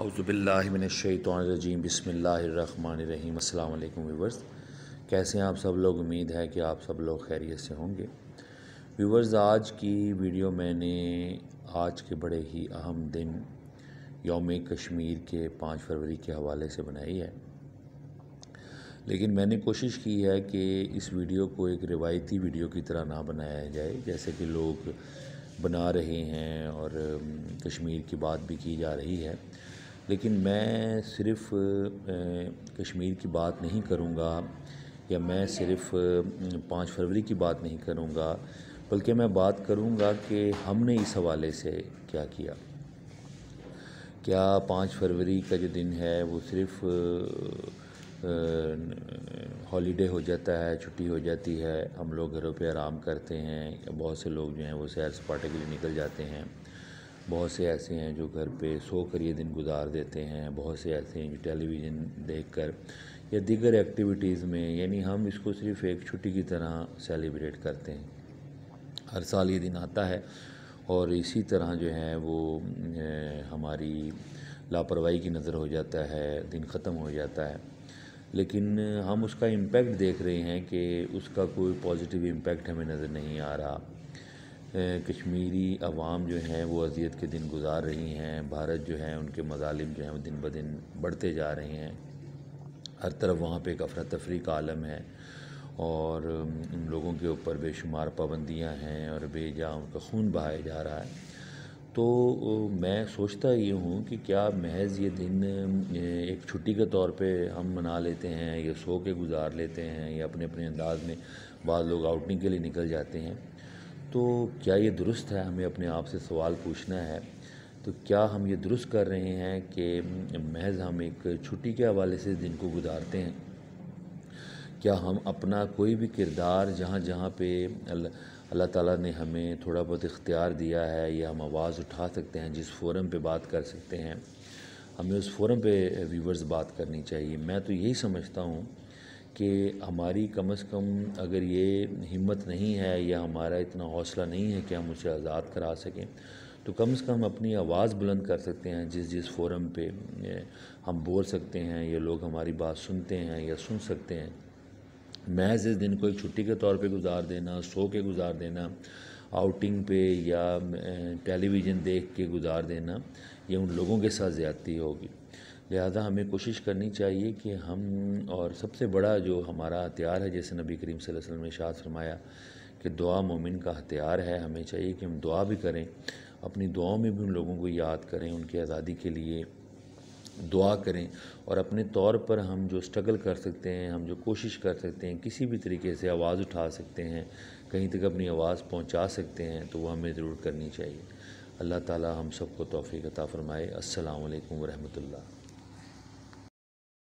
अवज़बिल्लिमिनशैतरजीम बसमीम अल्लाम वीवर्स कैसे हैं आप सब लोग उम्मीद है कि आप सब लोग खैरियत से होंगे व्यूवर्स आज की वीडियो मैंने आज के बड़े ही अहम दिन योम कश्मीर के पाँच फरवरी के हवाले से बनाई है लेकिन मैंने कोशिश की है कि इस वीडियो को एक रिवायती वीडियो की तरह ना बनाया जाए जैसे कि लोग बना रहे हैं और कश्मीर की बात भी की जा रही है लेकिन मैं सिर्फ़ कश्मीर की बात नहीं करूँगा या मैं सिर्फ़ पाँच फरवरी की बात नहीं करूँगा बल्कि मैं बात करूँगा कि हमने इस हवाले से क्या किया क्या पाँच फरवरी का जो दिन है वो सिर्फ़ हॉलीडे हो जाता है छुट्टी हो जाती है हम लोग घरों पे आराम करते हैं बहुत से लोग जो हैं वो सैर सपाटे के लिए निकल जाते हैं बहुत से ऐसे हैं जो घर पे सो कर ये दिन गुजार देते हैं बहुत से ऐसे हैं जो टेलीविज़न देखकर या दीगर एक्टिविटीज़ में यानी हम इसको सिर्फ एक छुट्टी की तरह सेलिब्रेट करते हैं हर साल ये दिन आता है और इसी तरह जो है वो हमारी लापरवाही की नज़र हो जाता है दिन ख़त्म हो जाता है लेकिन हम उसका इम्पेक्ट देख रहे हैं कि उसका कोई पॉजिटिव इम्पेक्ट हमें नज़र नहीं आ रहा कश्मीरी आवाम जो हैं वो अजियत के दिन गुजार रही हैं भारत जो है उनके मजालिम जो हैं वो दिन ब दिन बढ़ते जा रहे हैं हर तरफ वहाँ पर एक अफरा तफरी का आलम है और उन लोगों के ऊपर बेशुमार पाबंदियाँ हैं और बेजा उनका खून बहाया जा रहा है तो मैं सोचता ये हूँ कि क्या महज ये दिन एक छुट्टी के तौर पे हम मना लेते हैं या सो के गुजार लेते हैं या अपने अपने अंदाज में बाद लोग आउटिंग के लिए निकल जाते हैं तो क्या ये दुरुस्त है हमें अपने आप से सवाल पूछना है तो क्या हम ये दुरुस्त कर रहे हैं कि महज हम एक छुट्टी के हवाले से दिन को गुजारते हैं क्या हम अपना कोई भी किरदार जहाँ जहाँ पे अल्लाह ताला ने हमें थोड़ा बहुत इख्तियार दिया है या हम आवाज़ उठा सकते हैं जिस फोरम पे बात कर सकते हैं हमें उस फोरम पे व्यूवर्स बात करनी चाहिए मैं तो यही समझता हूँ कि हमारी कम से कम अगर ये हिम्मत नहीं है या हमारा इतना हौसला नहीं है कि हम उसे आज़ाद करा सकें तो कम से कम अपनी आवाज़ बुलंद कर सकते हैं जिस जिस फोरम पे हम बोल सकते हैं या लोग हमारी बात सुनते हैं या सुन सकते हैं महज इस दिन को एक छुट्टी के तौर पे गुजार देना सो के गुजार देना आउटिंग पे या टेलीविज़न देख के गुजार देना ये उन लोगों के साथ ज़्यादती होगी लिहाजा हमें कोशिश करनी चाहिए कि हम और सबसे बड़ा जो हमारा हथियार है जैसे नबी करीम वसल्लम ने शाद फरमाया कि दुआ मोमिन का हथियार है हमें चाहिए कि हम दुआ भी करें अपनी दुआओं में भी उन लोगों को याद करें उनकी आज़ादी के लिए दुआ करें और अपने तौर पर हम जो स्ट्रगल कर सकते हैं हम जो कोशिश कर सकते हैं किसी भी तरीके से आवाज़ उठा सकते हैं कहीं तक अपनी आवाज़ पहुंचा सकते हैं तो वो हमें ज़रूर करनी चाहिए अल्लाह ताला हम सबको तोफ़ी अता फ़रमाए अल्लाम वरहमतुल्ला